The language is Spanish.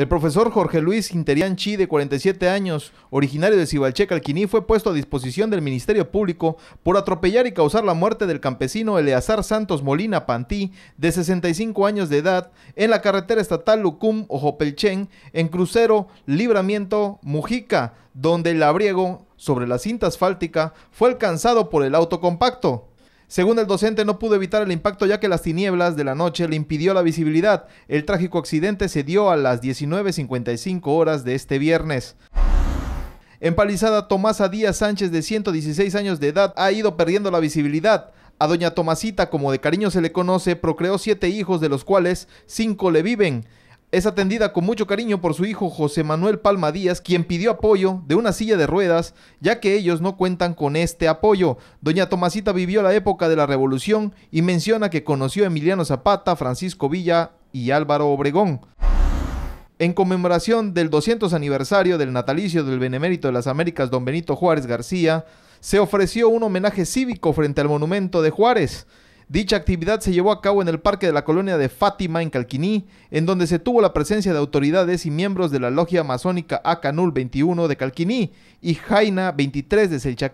El profesor Jorge Luis Quinterianchi, de 47 años, originario de Cibalcheca, Alquiní, fue puesto a disposición del Ministerio Público por atropellar y causar la muerte del campesino Eleazar Santos Molina Pantí, de 65 años de edad, en la carretera estatal Lucum-Ojopelchen, en crucero Libramiento Mujica, donde el abriego sobre la cinta asfáltica, fue alcanzado por el autocompacto. Según el docente, no pudo evitar el impacto ya que las tinieblas de la noche le impidió la visibilidad. El trágico accidente se dio a las 19.55 horas de este viernes. Empalizada Tomasa Díaz Sánchez, de 116 años de edad, ha ido perdiendo la visibilidad. A doña Tomasita, como de cariño se le conoce, procreó siete hijos, de los cuales cinco le viven es atendida con mucho cariño por su hijo José Manuel Palma Díaz, quien pidió apoyo de una silla de ruedas, ya que ellos no cuentan con este apoyo. Doña Tomasita vivió la época de la revolución y menciona que conoció a Emiliano Zapata, Francisco Villa y Álvaro Obregón. En conmemoración del 200 aniversario del natalicio del Benemérito de las Américas, don Benito Juárez García, se ofreció un homenaje cívico frente al monumento de Juárez. Dicha actividad se llevó a cabo en el Parque de la Colonia de Fátima, en Calquiní, en donde se tuvo la presencia de autoridades y miembros de la logia masónica Acanul 21 de Calquiní y Jaina 23 de Selchacá.